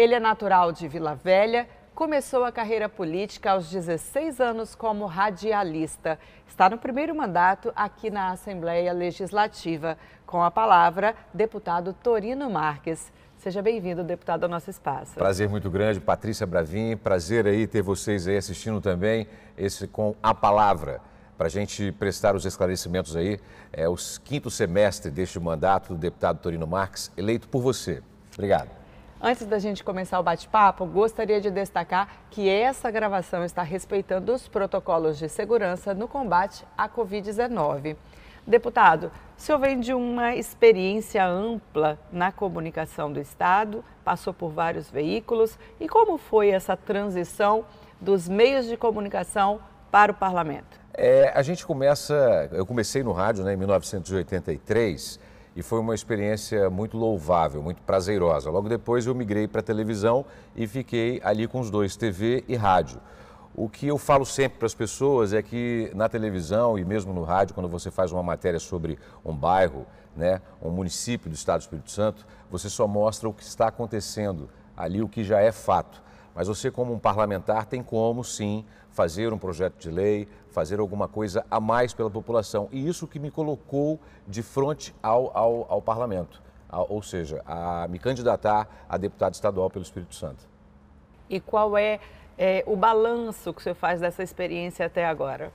Ele é natural de Vila Velha, começou a carreira política aos 16 anos como radialista. Está no primeiro mandato aqui na Assembleia Legislativa. Com a palavra, deputado Torino Marques. Seja bem-vindo, deputado, ao nosso espaço. Prazer muito grande, Patrícia Bravin. Prazer aí ter vocês aí assistindo também esse com a palavra. Para a gente prestar os esclarecimentos aí, é o quinto semestre deste mandato do deputado Torino Marques, eleito por você. Obrigado. Antes da gente começar o bate-papo, gostaria de destacar que essa gravação está respeitando os protocolos de segurança no combate à Covid-19. Deputado, o senhor vem de uma experiência ampla na comunicação do Estado, passou por vários veículos. E como foi essa transição dos meios de comunicação para o parlamento? É, a gente começa. Eu comecei no rádio né, em 1983 e foi uma experiência muito louvável, muito prazerosa. Logo depois eu migrei para televisão e fiquei ali com os dois, TV e rádio. O que eu falo sempre para as pessoas é que na televisão e mesmo no rádio, quando você faz uma matéria sobre um bairro, né, um município do Estado do Espírito Santo, você só mostra o que está acontecendo ali, o que já é fato. Mas você, como um parlamentar, tem como sim fazer um projeto de lei, fazer alguma coisa a mais pela população. E isso que me colocou de frente ao, ao, ao parlamento, ou seja, a me candidatar a deputado estadual pelo Espírito Santo. E qual é, é o balanço que você faz dessa experiência até agora?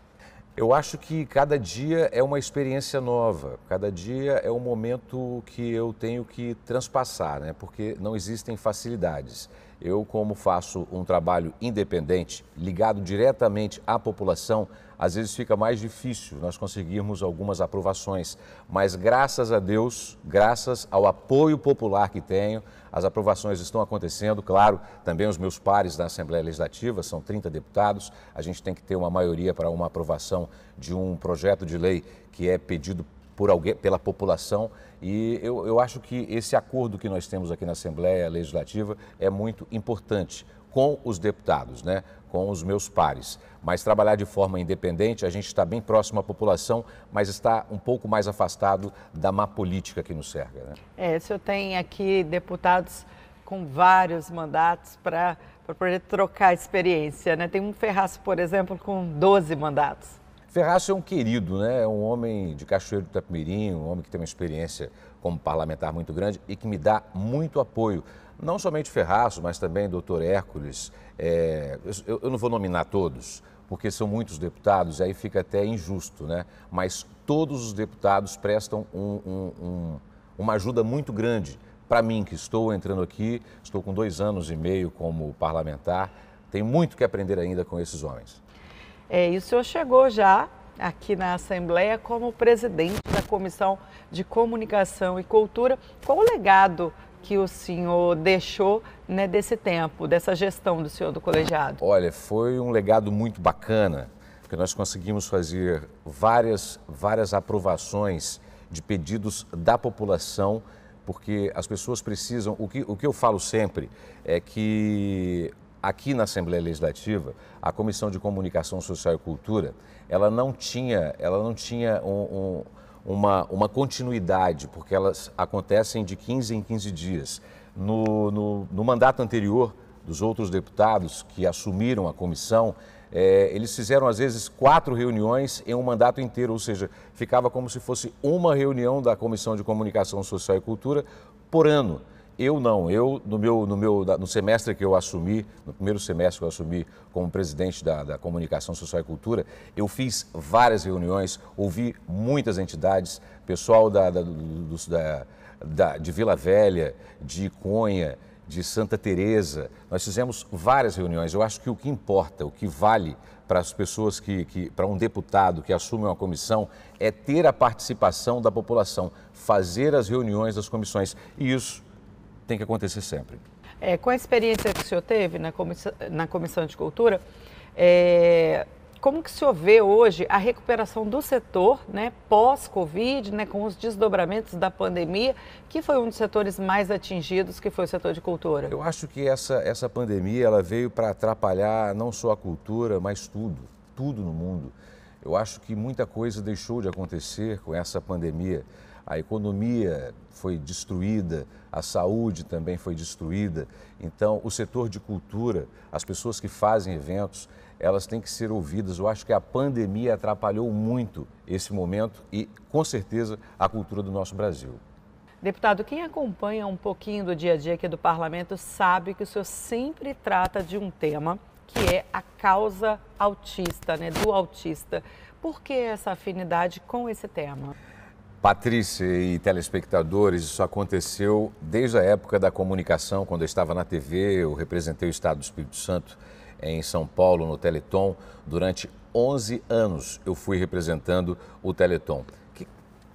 Eu acho que cada dia é uma experiência nova, cada dia é um momento que eu tenho que transpassar, né? porque não existem facilidades. Eu, como faço um trabalho independente, ligado diretamente à população, às vezes fica mais difícil nós conseguirmos algumas aprovações. Mas graças a Deus, graças ao apoio popular que tenho, as aprovações estão acontecendo. Claro, também os meus pares da Assembleia Legislativa, são 30 deputados, a gente tem que ter uma maioria para uma aprovação de um projeto de lei que é pedido por alguém, pela população. E eu, eu acho que esse acordo que nós temos aqui na Assembleia Legislativa é muito importante com os deputados, né? com os meus pares. Mas trabalhar de forma independente, a gente está bem próximo à população, mas está um pouco mais afastado da má política que nos cerca. Né? É, o senhor tem aqui deputados com vários mandatos para poder trocar experiência. Né? Tem um Ferraz, por exemplo, com 12 mandatos. Ferraz é um querido, né? É um homem de Cachoeiro do Tapimirim, um homem que tem uma experiência como parlamentar muito grande e que me dá muito apoio. Não somente Ferraz, mas também doutor Hércules. É... Eu, eu não vou nominar todos, porque são muitos deputados, e aí fica até injusto, né? Mas todos os deputados prestam um, um, um, uma ajuda muito grande para mim, que estou entrando aqui, estou com dois anos e meio como parlamentar, tem muito que aprender ainda com esses homens. É, e o senhor chegou já aqui na Assembleia como presidente da Comissão de Comunicação e Cultura. Qual o legado que o senhor deixou né, desse tempo, dessa gestão do senhor do colegiado? Olha, foi um legado muito bacana, porque nós conseguimos fazer várias, várias aprovações de pedidos da população, porque as pessoas precisam. O que, o que eu falo sempre é que aqui na Assembleia Legislativa, a Comissão de Comunicação Social e Cultura, ela não tinha, ela não tinha um, um, uma, uma continuidade, porque elas acontecem de 15 em 15 dias. No, no, no mandato anterior dos outros deputados que assumiram a comissão, é, eles fizeram às vezes quatro reuniões em um mandato inteiro, ou seja, ficava como se fosse uma reunião da Comissão de Comunicação Social e Cultura por ano. Eu não. Eu, no meu, no meu no semestre que eu assumi, no primeiro semestre que eu assumi como presidente da, da Comunicação Social e Cultura, eu fiz várias reuniões, ouvi muitas entidades, pessoal da, da, do, da, da de Vila Velha, de Conha, de Santa Teresa. Nós fizemos várias reuniões. Eu acho que o que importa, o que vale para as pessoas que, que para um deputado que assume uma comissão é ter a participação da população, fazer as reuniões das comissões. E isso tem que acontecer sempre. É, com a experiência que o senhor teve na comissão, na comissão de cultura, é, como que o senhor vê hoje a recuperação do setor, né, pós-Covid, né, com os desdobramentos da pandemia, que foi um dos setores mais atingidos, que foi o setor de cultura? Eu acho que essa, essa pandemia ela veio para atrapalhar não só a cultura, mas tudo, tudo no mundo. Eu acho que muita coisa deixou de acontecer com essa pandemia a economia foi destruída, a saúde também foi destruída. Então, o setor de cultura, as pessoas que fazem eventos, elas têm que ser ouvidas. Eu acho que a pandemia atrapalhou muito esse momento e, com certeza, a cultura do nosso Brasil. Deputado, quem acompanha um pouquinho do dia a dia aqui do parlamento sabe que o senhor sempre trata de um tema que é a causa autista, né, do autista. Por que essa afinidade com esse tema? Patrícia e telespectadores, isso aconteceu desde a época da comunicação, quando eu estava na TV, eu representei o Estado do Espírito Santo em São Paulo, no Teleton, durante 11 anos eu fui representando o Teleton, que,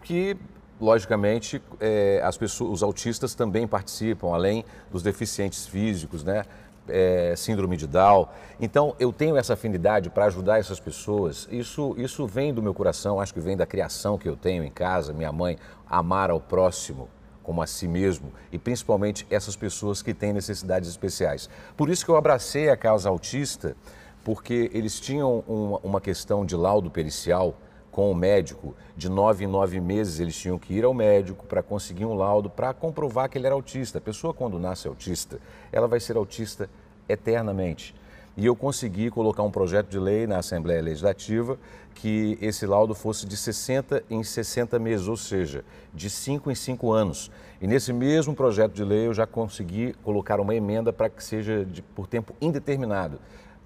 que logicamente, é, as pessoas, os autistas também participam, além dos deficientes físicos, né? é, síndrome de Down. Então, eu tenho essa afinidade para ajudar essas pessoas. Isso, isso vem do meu coração, acho que vem da criação que eu tenho em casa, minha mãe, amar ao próximo como a si mesmo e principalmente essas pessoas que têm necessidades especiais. Por isso que eu abracei a causa autista, porque eles tinham uma, uma questão de laudo pericial com o médico. De nove em nove meses eles tinham que ir ao médico para conseguir um laudo para comprovar que ele era autista. A pessoa, quando nasce autista, ela vai ser autista eternamente. E eu consegui colocar um projeto de lei na Assembleia Legislativa que esse laudo fosse de 60 em 60 meses, ou seja, de 5 em 5 anos. E nesse mesmo projeto de lei eu já consegui colocar uma emenda para que seja de, por tempo indeterminado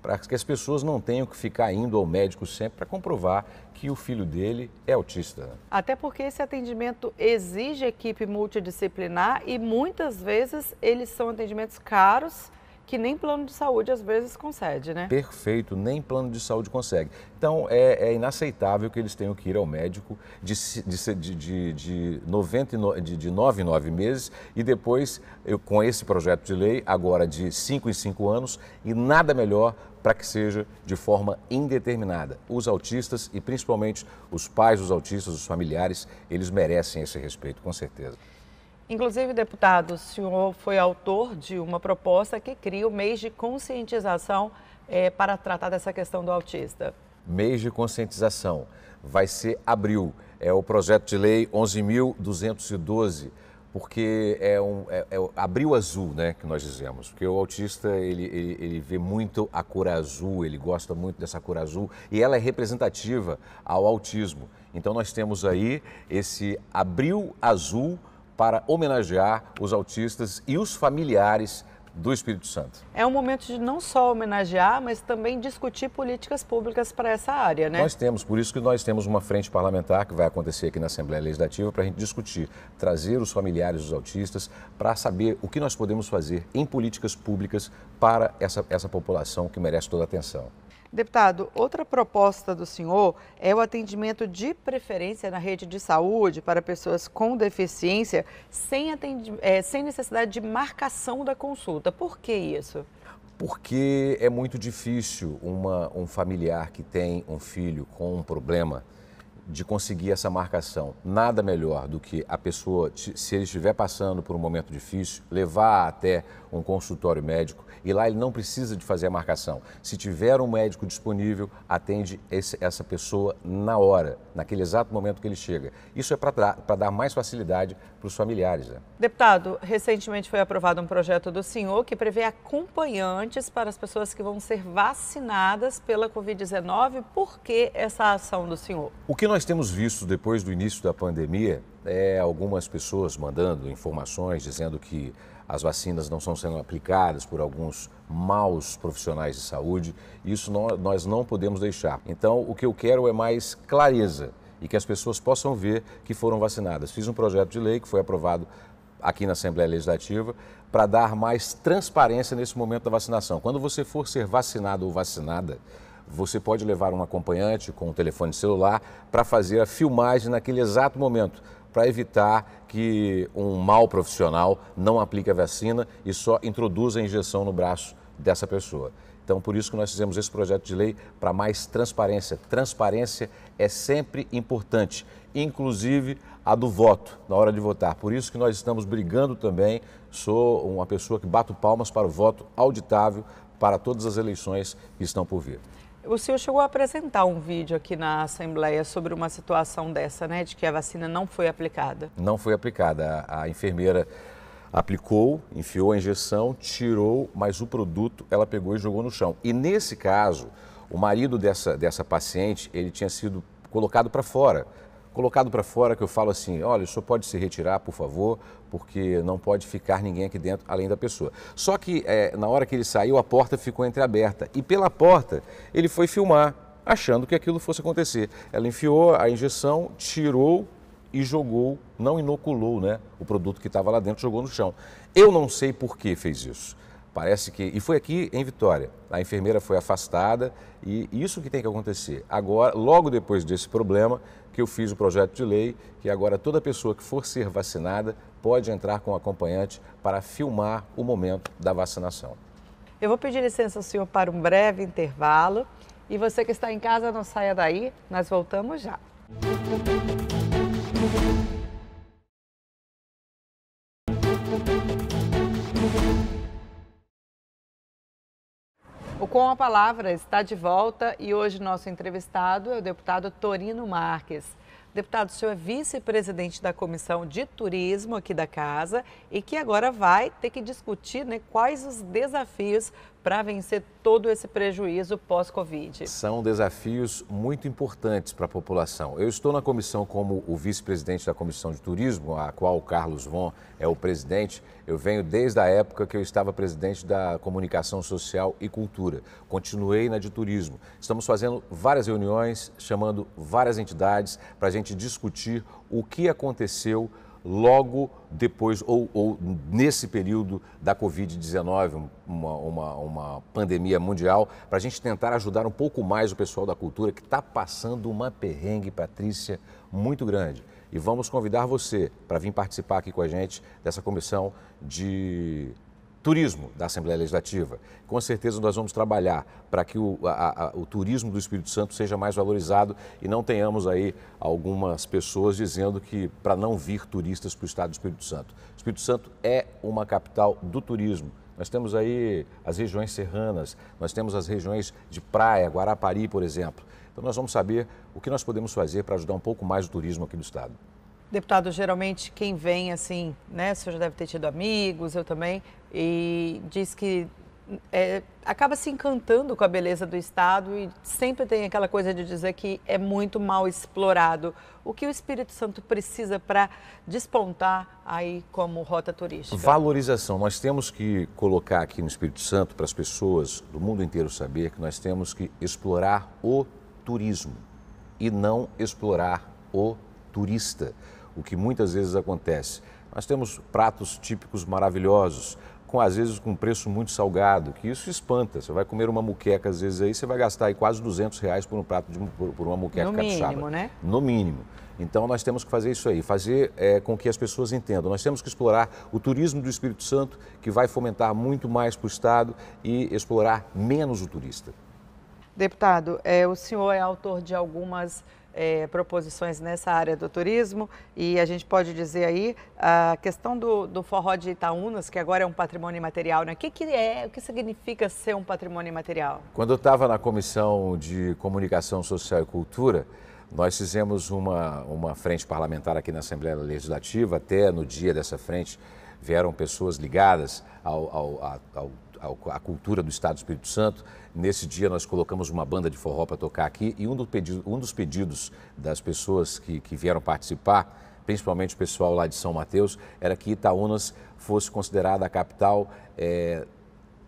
para que as pessoas não tenham que ficar indo ao médico sempre para comprovar que o filho dele é autista. Até porque esse atendimento exige equipe multidisciplinar e muitas vezes eles são atendimentos caros que nem plano de saúde às vezes concede, né? Perfeito, nem plano de saúde consegue. Então é, é inaceitável que eles tenham que ir ao médico de, de, de, de, 99, de, de 9 em 9 meses e depois, eu, com esse projeto de lei, agora de 5 em 5 anos, e nada melhor para que seja de forma indeterminada. Os autistas e principalmente os pais dos autistas, os familiares, eles merecem esse respeito, com certeza. Inclusive, deputado, o senhor foi autor de uma proposta que cria o mês de conscientização é, para tratar dessa questão do autista. Mês de conscientização vai ser abril. É o projeto de lei 11.212, porque é um é, é abril azul, né, que nós dizemos. Porque o autista ele, ele, ele vê muito a cor azul, ele gosta muito dessa cor azul e ela é representativa ao autismo. Então nós temos aí esse abril azul para homenagear os autistas e os familiares do Espírito Santo. É um momento de não só homenagear, mas também discutir políticas públicas para essa área, né? Nós temos, por isso que nós temos uma frente parlamentar que vai acontecer aqui na Assembleia Legislativa para a gente discutir, trazer os familiares dos autistas para saber o que nós podemos fazer em políticas públicas para essa, essa população que merece toda a atenção. Deputado, outra proposta do senhor é o atendimento de preferência na rede de saúde para pessoas com deficiência sem, é, sem necessidade de marcação da consulta. Por que isso? Porque é muito difícil uma, um familiar que tem um filho com um problema de conseguir essa marcação. Nada melhor do que a pessoa, se ele estiver passando por um momento difícil, levar até um consultório médico e lá ele não precisa de fazer a marcação. Se tiver um médico disponível, atende esse, essa pessoa na hora, naquele exato momento que ele chega. Isso é para dar mais facilidade para os familiares. Né? Deputado, recentemente foi aprovado um projeto do senhor que prevê acompanhantes para as pessoas que vão ser vacinadas pela Covid-19. Por que essa ação do senhor? O que nós nós temos visto depois do início da pandemia é algumas pessoas mandando informações dizendo que as vacinas não são sendo aplicadas por alguns maus profissionais de saúde. Isso nós não podemos deixar. Então, o que eu quero é mais clareza e que as pessoas possam ver que foram vacinadas. Fiz um projeto de lei que foi aprovado aqui na Assembleia Legislativa para dar mais transparência nesse momento da vacinação. Quando você for ser vacinado ou vacinada, você pode levar um acompanhante com o um telefone celular para fazer a filmagem naquele exato momento, para evitar que um mau profissional não aplique a vacina e só introduza a injeção no braço dessa pessoa. Então, por isso que nós fizemos esse projeto de lei para mais transparência. Transparência é sempre importante, inclusive a do voto, na hora de votar. Por isso que nós estamos brigando também. Sou uma pessoa que bato palmas para o voto auditável para todas as eleições que estão por vir. O senhor chegou a apresentar um vídeo aqui na Assembleia sobre uma situação dessa, né? De que a vacina não foi aplicada. Não foi aplicada. A, a enfermeira aplicou, enfiou a injeção, tirou, mas o produto ela pegou e jogou no chão. E nesse caso, o marido dessa, dessa paciente, ele tinha sido colocado para fora colocado para fora que eu falo assim, olha, o senhor pode se retirar, por favor, porque não pode ficar ninguém aqui dentro além da pessoa. Só que é, na hora que ele saiu, a porta ficou entreaberta e pela porta ele foi filmar, achando que aquilo fosse acontecer. Ela enfiou a injeção, tirou e jogou, não inoculou né, o produto que estava lá dentro, jogou no chão. Eu não sei por que fez isso. Parece que. E foi aqui em Vitória. A enfermeira foi afastada e isso que tem que acontecer. Agora, logo depois desse problema, que eu fiz o projeto de lei que agora toda pessoa que for ser vacinada pode entrar com um acompanhante para filmar o momento da vacinação. Eu vou pedir licença ao senhor para um breve intervalo e você que está em casa não saia daí, nós voltamos já. Música O Com a Palavra está de volta e hoje nosso entrevistado é o deputado Torino Marques. Deputado, o senhor é vice-presidente da Comissão de Turismo aqui da Casa e que agora vai ter que discutir né, quais os desafios para vencer todo esse prejuízo pós-Covid? São desafios muito importantes para a população. Eu estou na comissão como o vice-presidente da Comissão de Turismo, a qual o Carlos Von é o presidente. Eu venho desde a época que eu estava presidente da Comunicação Social e Cultura. Continuei na de Turismo. Estamos fazendo várias reuniões, chamando várias entidades para a gente discutir o que aconteceu logo depois ou, ou nesse período da Covid-19, uma, uma, uma, pandemia mundial, para a gente tentar ajudar um pouco mais o pessoal da cultura que está passando uma perrengue, Patrícia, muito grande. E vamos convidar você para vir participar aqui com a gente dessa comissão de turismo da Assembleia Legislativa. Com certeza nós vamos trabalhar para que o, a, a, o, turismo do Espírito Santo seja mais valorizado e não tenhamos aí algumas pessoas dizendo que para não vir turistas para o estado do Espírito Santo. O Espírito Santo é uma capital do turismo. Nós temos aí as regiões serranas, nós temos as regiões de praia, Guarapari, por exemplo. Então nós vamos saber o que nós podemos fazer para ajudar um pouco mais o turismo aqui do estado. Deputado, geralmente quem vem assim, né, o senhor já deve ter tido amigos, eu também, e diz que é, acaba se encantando com a beleza do Estado e sempre tem aquela coisa de dizer que é muito mal explorado. O que o Espírito Santo precisa para despontar aí como rota turística? Valorização. Nós temos que colocar aqui no Espírito Santo para as pessoas do mundo inteiro saber que nós temos que explorar o turismo e não explorar o turista o que muitas vezes acontece. Nós temos pratos típicos maravilhosos, com às vezes com preço muito salgado, que isso espanta. Você vai comer uma muqueca às vezes aí, você vai gastar aí quase 200 reais por um prato de por, por uma muqueca no capixaba. No mínimo, né? No mínimo. Então nós temos que fazer isso aí, fazer é, com que as pessoas entendam. Nós temos que explorar o turismo do Espírito Santo, que vai fomentar muito mais para o Estado e explorar menos o turista. Deputado, é, o senhor é autor de algumas é, proposições nessa área do turismo e a gente pode dizer aí a questão do, do forró de Itaúnas, que agora é um patrimônio imaterial, né? O que, que é, o que significa ser um patrimônio imaterial? Quando eu estava na Comissão de Comunicação Social e Cultura, nós fizemos uma, uma frente parlamentar aqui na Assembleia Legislativa, até no dia dessa frente vieram pessoas ligadas ao, ao, ao a, cultura do Estado do Espírito Santo. Nesse dia nós colocamos uma banda de forró para tocar aqui e um, do pedido, um, dos pedidos das pessoas que, que vieram participar principalmente o pessoal lá de São Mateus, era que Itaúnas fosse considerada a capital é,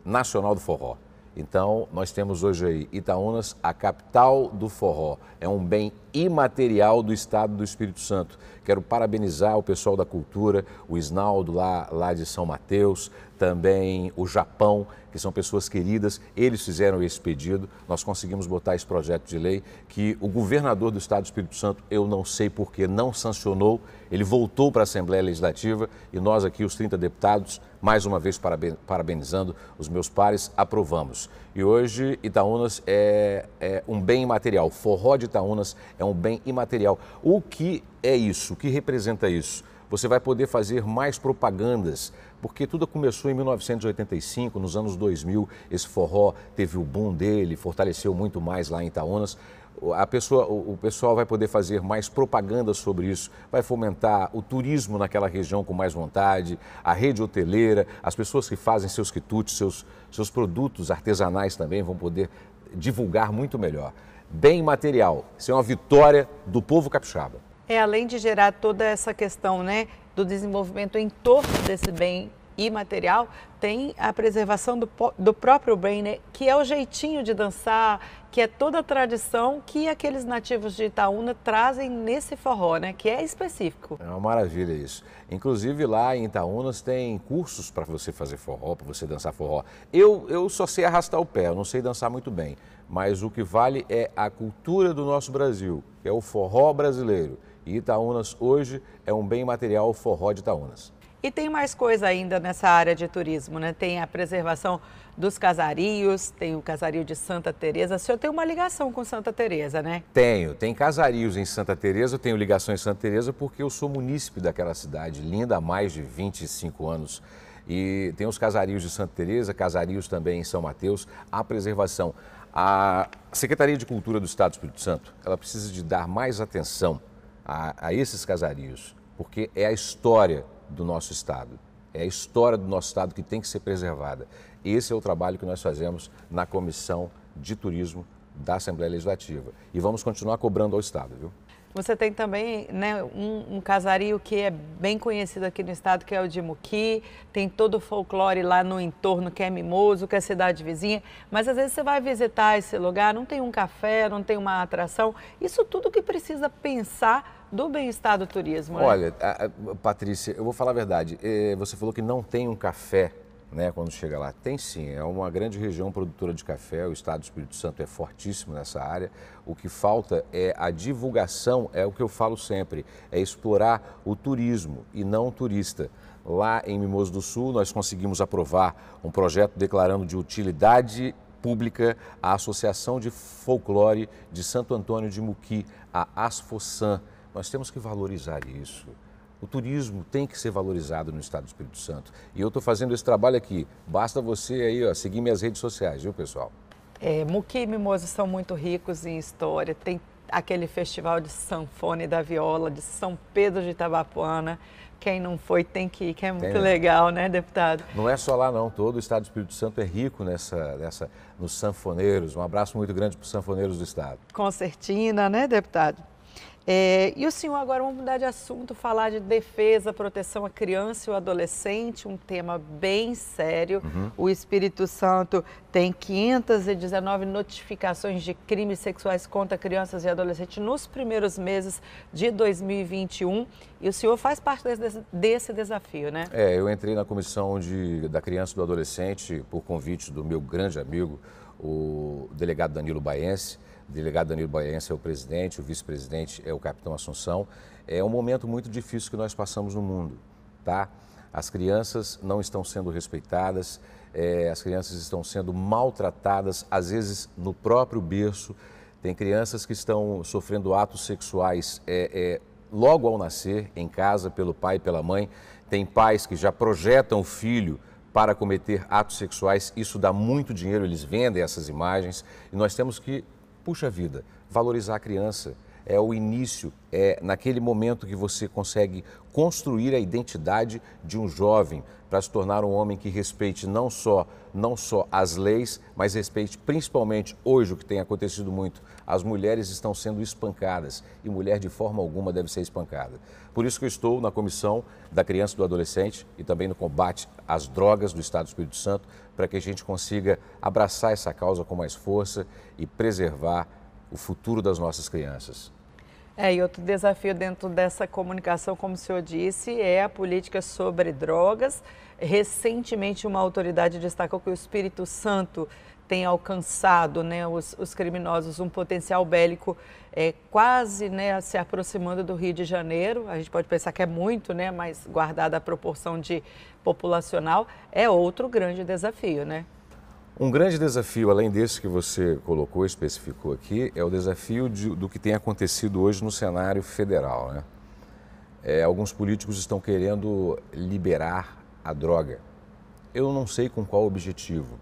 nacional do forró. Então, nós temos hoje aí Itaúnas, a capital do forró. É um bem imaterial do estado do Espírito Santo. Quero parabenizar o pessoal da cultura, o Isnaldo lá, lá de São Mateus, também o Japão, que são pessoas queridas, eles fizeram esse pedido, nós conseguimos botar esse projeto de lei que o governador do estado do Espírito Santo, eu não sei que não sancionou, ele voltou para a Assembleia Legislativa e nós aqui, os 30 deputados, mais uma vez parabenizando os meus pares, aprovamos. E hoje Itaúnas é, é um bem imaterial, forró de Itaúnas é um bem imaterial. O que é isso? O que representa isso? Você vai poder fazer mais propagandas, porque tudo começou em 1985, nos anos 2000, esse forró teve o boom dele, fortaleceu muito mais lá em Itaonas a pessoa, o pessoal vai poder fazer mais propaganda sobre isso, vai fomentar o turismo naquela região com mais vontade, a rede hoteleira, as pessoas que fazem seus quitutes, seus, seus produtos artesanais também vão poder divulgar muito melhor. Bem material, isso é uma vitória do povo capixaba. É, além de gerar toda essa questão né, do desenvolvimento em torno desse bem imaterial, tem a preservação do, do próprio bem, né, que é o jeitinho de dançar, que é toda a tradição que aqueles nativos de Itaúna trazem nesse forró, né, que é específico. É uma maravilha isso. Inclusive lá em Itaúnas tem cursos para você fazer forró, para você dançar forró. Eu, eu só sei arrastar o pé, eu não sei dançar muito bem, mas o que vale é a cultura do nosso Brasil, que é o forró brasileiro. E Itaúnas hoje é um bem material forró de Itaúnas. E tem mais coisa ainda nessa área de turismo, né? Tem a preservação dos casarios, tem o casario de Santa Teresa. O senhor tem uma ligação com Santa Teresa, né? Tenho, tem casarios em Santa Teresa, eu tenho ligação em Santa Teresa porque eu sou munícipe daquela cidade linda há mais de 25 anos. E tem os casarios de Santa Teresa, casarios também em São Mateus, a preservação. A Secretaria de Cultura do Estado do Espírito Santo, ela precisa de dar mais atenção a, a esses casarios, porque é a história do nosso Estado. É a história do nosso Estado que tem que ser preservada. Esse é o trabalho que nós fazemos na Comissão de Turismo da Assembleia Legislativa. E vamos continuar cobrando ao Estado, viu? Você tem também né, um, um, casario que é bem conhecido aqui no estado, que é o de Muqui. Tem todo o folclore lá no entorno, que é mimoso, que é cidade vizinha. Mas às vezes você vai visitar esse lugar, não tem um café, não tem uma atração. Isso tudo que precisa pensar do bem-estar do turismo. Né? Olha, a, a, Patrícia, eu vou falar a verdade. É, você falou que não tem um café né, quando chega lá. Tem sim, é uma grande região produtora de café, o estado do Espírito Santo é fortíssimo nessa área. O que falta é a divulgação, é o que eu falo sempre, é explorar o turismo e não o turista. Lá em Mimoso do Sul, nós conseguimos aprovar um projeto declarando de utilidade pública a Associação de Folclore de Santo Antônio de Muqui, a ASFOSAN nós temos que valorizar isso. O turismo tem que ser valorizado no estado do Espírito Santo. E eu estou fazendo esse trabalho aqui. Basta você aí ó, seguir minhas redes sociais, viu, pessoal? É, Muqui e Mimoso são muito ricos em história. Tem aquele festival de sanfone e da viola de São Pedro de Itabapuana. Quem não foi tem que ir, que é muito tem, né? legal, né, deputado? Não é só lá não, todo o estado do Espírito Santo é rico nessa, nessa nos sanfoneiros. Um abraço muito grande para os sanfoneiros do estado. Concertina, né, deputado? É, e o senhor agora vamos mudar de assunto, falar de defesa, proteção à criança e ao adolescente, um tema bem sério. Uhum. O Espírito Santo tem 519 notificações de crimes sexuais contra crianças e adolescentes nos primeiros meses de 2021. E o senhor faz parte desse, desse desafio, né? É, eu entrei na comissão de, da criança e do adolescente por convite do meu grande amigo, o delegado Danilo Baense delegado Danilo Baiense é o presidente, o vice-presidente é o capitão Assunção. É um momento muito difícil que nós passamos no mundo, tá? As crianças não estão sendo respeitadas, é, as crianças estão sendo maltratadas, às vezes no próprio berço. Tem crianças que estão sofrendo atos sexuais é, é, logo ao nascer, em casa, pelo pai e pela mãe. Tem pais que já projetam o filho para cometer atos sexuais. Isso dá muito dinheiro, eles vendem essas imagens. E nós temos que puxa vida, valorizar a criança é o início, é naquele momento que você consegue construir a identidade de um jovem para se tornar um homem que respeite não só não só as leis, mas respeite principalmente hoje o que tem acontecido muito. As mulheres estão sendo espancadas e mulher de forma alguma deve ser espancada. Por isso que eu estou na comissão da criança e do adolescente e também no combate às drogas do Estado do Espírito Santo para que a gente consiga abraçar essa causa com mais força e preservar o futuro das nossas crianças. É, e outro desafio dentro dessa comunicação, como o senhor disse, é a política sobre drogas. Recentemente, uma autoridade destacou que o Espírito Santo tem alcançado né, os, os criminosos um potencial bélico é, quase né, se aproximando do Rio de Janeiro. A gente pode pensar que é muito, né, mas guardada a proporção de populacional, é outro grande desafio, né? Um grande desafio, além desse que você colocou, especificou aqui, é o desafio de, do que tem acontecido hoje no cenário federal. Né? É, alguns políticos estão querendo liberar a droga. Eu não sei com qual objetivo.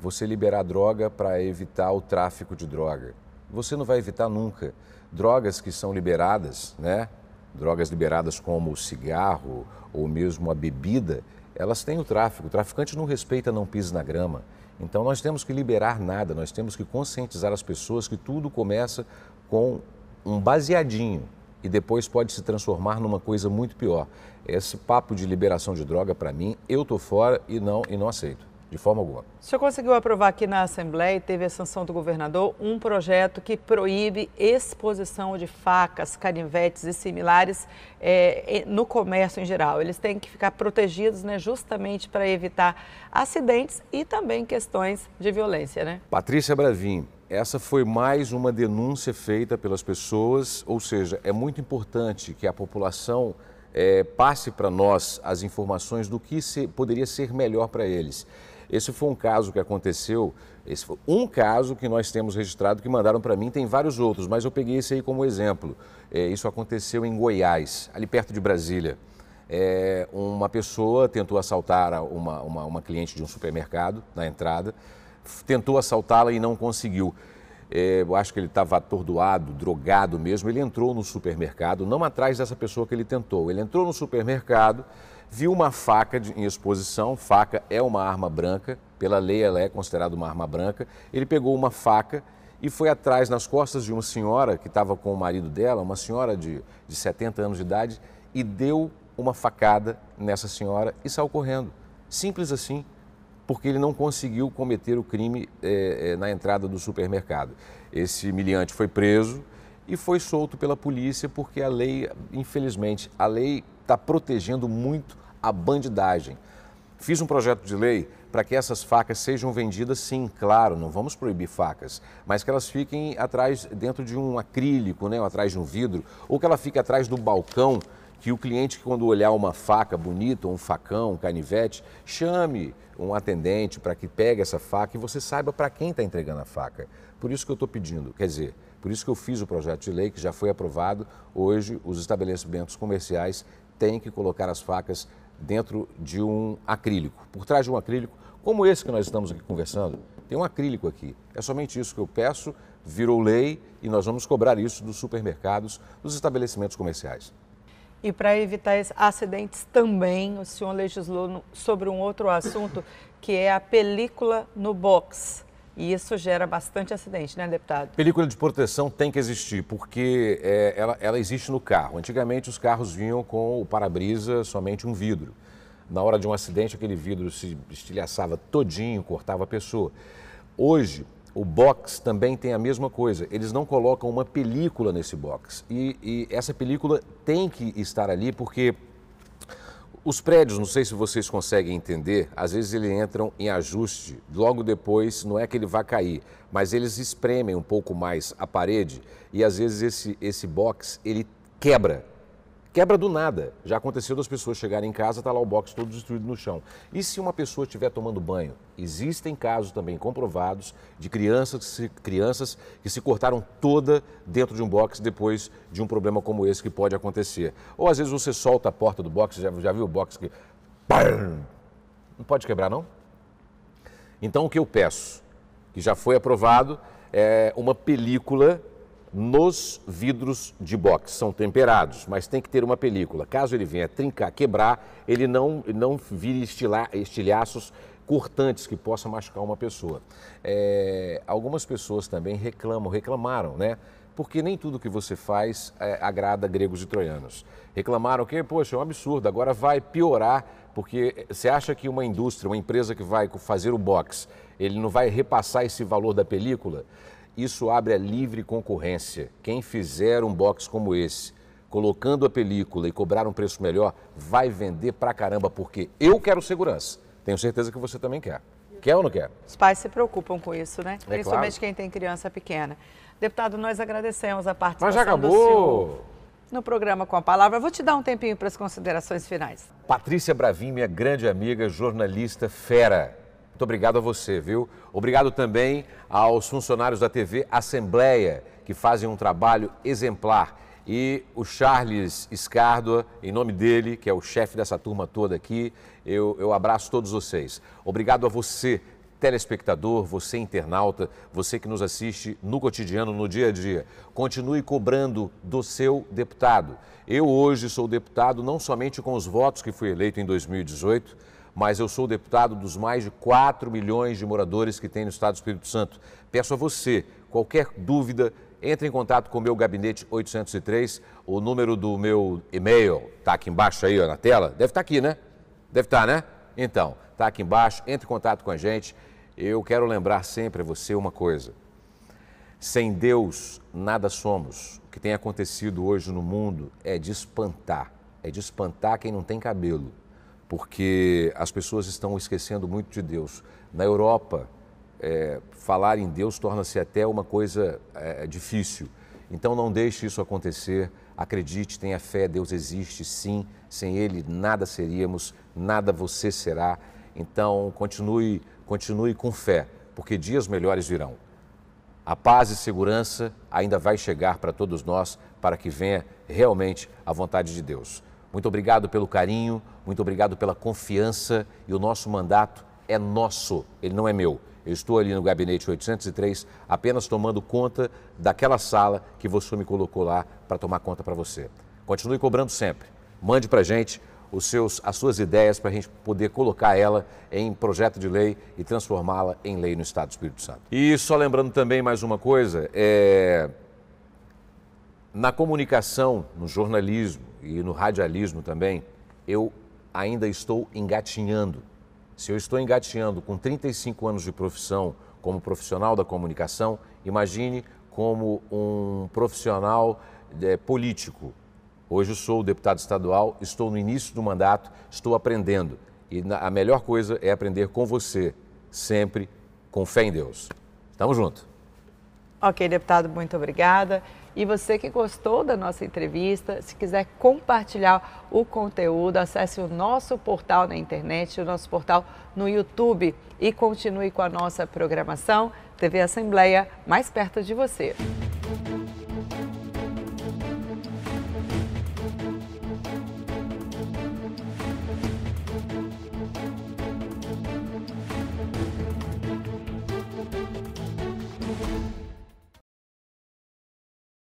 Você liberar a droga para evitar o tráfico de droga. Você não vai evitar nunca. Drogas que são liberadas, né? drogas liberadas como o cigarro ou mesmo a bebida, elas têm o tráfico. O traficante não respeita, não pisa na grama então nós temos que liberar nada, nós temos que conscientizar as pessoas que tudo começa com um baseadinho e depois pode se transformar numa coisa muito pior. Esse papo de liberação de droga, para mim, eu tô fora e não, e não aceito de forma alguma. O senhor conseguiu aprovar aqui na Assembleia e teve a sanção do governador um projeto que proíbe exposição de facas, canivetes e similares é, no comércio em geral. Eles têm que ficar protegidos né, justamente para evitar acidentes e também questões de violência. Né? Patrícia Bravim, essa foi mais uma denúncia feita pelas pessoas, ou seja, é muito importante que a população é, passe para nós as informações do que se, poderia ser melhor para eles. Esse foi um caso que aconteceu, esse foi um caso que nós temos registrado que mandaram para mim, tem vários outros, mas eu peguei esse aí como exemplo. É, isso aconteceu em Goiás, ali perto de Brasília. É, uma pessoa tentou assaltar uma, uma, uma cliente de um supermercado na entrada, tentou assaltá-la e não conseguiu. É, eu acho que ele estava atordoado, drogado mesmo. Ele entrou no supermercado, não atrás dessa pessoa que ele tentou. Ele entrou no supermercado, viu uma faca de, em exposição, faca é uma arma branca, pela lei ela é considerada uma arma branca. Ele pegou uma faca e foi atrás nas costas de uma senhora que estava com o marido dela, uma senhora de, de 70 anos de idade, e deu uma facada nessa senhora e saiu correndo. Simples assim, porque ele não conseguiu cometer o crime é, é, na entrada do supermercado. Esse miliante foi preso e foi solto pela polícia porque a lei, infelizmente, a lei está protegendo muito a bandidagem. Fiz um projeto de lei para que essas facas sejam vendidas, sim, claro, não vamos proibir facas, mas que elas fiquem atrás, dentro de um acrílico, né, ou atrás de um vidro, ou que ela fique atrás do balcão, que o cliente, quando olhar uma faca bonita, um facão, um canivete, chame um atendente para que pegue essa faca e você saiba para quem está entregando a faca. Por isso que eu estou pedindo, quer dizer, por isso que eu fiz o projeto de lei que já foi aprovado. Hoje, os estabelecimentos comerciais tem que colocar as facas dentro de um acrílico. Por trás de um acrílico, como esse que nós estamos aqui conversando, tem um acrílico aqui. É somente isso que eu peço, virou lei e nós vamos cobrar isso dos supermercados, dos estabelecimentos comerciais. E para evitar acidentes também, o senhor legislou sobre um outro assunto, que é a película no box. E isso gera bastante acidente, né, deputado? Película de proteção tem que existir, porque é, ela, ela existe no carro. Antigamente, os carros vinham com o para-brisa somente um vidro. Na hora de um acidente, aquele vidro se estilhaçava todinho, cortava a pessoa. Hoje, o box também tem a mesma coisa. Eles não colocam uma película nesse box. E, e, essa película tem que estar ali porque os prédios, não sei se vocês conseguem entender, às vezes eles entram em ajuste, logo depois não é que ele vai cair, mas eles espremem um pouco mais a parede e às vezes esse, esse box ele quebra. Quebra do nada. Já aconteceu das pessoas chegarem em casa, tá lá o box todo destruído no chão. E se uma pessoa estiver tomando banho? Existem casos também comprovados de crianças, crianças que se cortaram toda dentro de um box depois de um problema como esse que pode acontecer. Ou às vezes você solta a porta do box, já, já viu o box que. Não pode quebrar, não? Então o que eu peço, que já foi aprovado, é uma película nos vidros de box. São temperados, mas tem que ter uma película. Caso ele venha trincar, quebrar, ele não, não vire estilar, estilhaços cortantes que possa machucar uma pessoa. É, algumas pessoas também reclamam, reclamaram, né? Porque nem tudo que você faz é, agrada gregos e troianos. Reclamaram que, poxa, é um absurdo, agora vai piorar, porque você acha que uma indústria, uma empresa que vai fazer o box, ele não vai repassar esse valor da película? Isso abre a livre concorrência. Quem fizer um box como esse, colocando a película e cobrar um preço melhor, vai vender pra caramba, porque eu quero segurança. Tenho certeza que você também quer. Quer ou não quer? Os pais se preocupam com isso, né? É Principalmente claro. quem tem criança pequena. Deputado, nós agradecemos a participação Mas já acabou. no programa com a palavra. Vou te dar um tempinho para as considerações finais. Patrícia Bravin, minha grande amiga, jornalista fera muito obrigado a você, viu? Obrigado também aos funcionários da TV Assembleia, que fazem um trabalho exemplar. E o Charles Escárdua, em nome dele, que é o chefe dessa turma toda aqui, eu, eu abraço todos vocês. Obrigado a você, telespectador, você internauta, você que nos assiste no cotidiano, no dia a dia, continue cobrando do seu deputado. Eu hoje sou deputado não somente com os votos que fui eleito em 2018, mas eu sou deputado dos mais de 4 milhões de moradores que tem no Estado do Espírito Santo. Peço a você, qualquer dúvida, entre em contato com o meu gabinete 803. O número do meu e-mail está aqui embaixo aí ó, na tela. Deve estar tá aqui, né? Deve estar, tá, né? Então, está aqui embaixo. Entre em contato com a gente. Eu quero lembrar sempre a você uma coisa. Sem Deus, nada somos. O que tem acontecido hoje no mundo é de espantar. É de espantar quem não tem cabelo porque as pessoas estão esquecendo muito de Deus. Na Europa, é, falar em Deus torna-se até uma coisa é, difícil. Então não deixe isso acontecer. Acredite, tenha fé, Deus existe sim. Sem Ele nada seríamos, nada você será. Então continue, continue com fé, porque dias melhores virão. A paz e segurança ainda vai chegar para todos nós, para que venha realmente a vontade de Deus. Muito obrigado pelo carinho, muito obrigado pela confiança e o nosso mandato é nosso, ele não é meu. Eu estou ali no gabinete 803 apenas tomando conta daquela sala que você me colocou lá para tomar conta para você. Continue cobrando sempre. Mande para a gente os seus, as suas ideias para a gente poder colocar ela em projeto de lei e transformá-la em lei no Estado do Espírito Santo. E só lembrando também mais uma coisa, é... na comunicação, no jornalismo, e no radialismo também, eu ainda estou engatinhando. Se eu estou engatinhando com 35 anos de profissão como profissional da comunicação, imagine como um profissional é, político. Hoje eu sou deputado estadual, estou no início do mandato, estou aprendendo. E a melhor coisa é aprender com você, sempre com fé em Deus. Estamos juntos. Ok, deputado, muito obrigada. E você que gostou da nossa entrevista, se quiser compartilhar o conteúdo, acesse o nosso portal na internet, o nosso portal no YouTube e continue com a nossa programação. TV Assembleia, mais perto de você.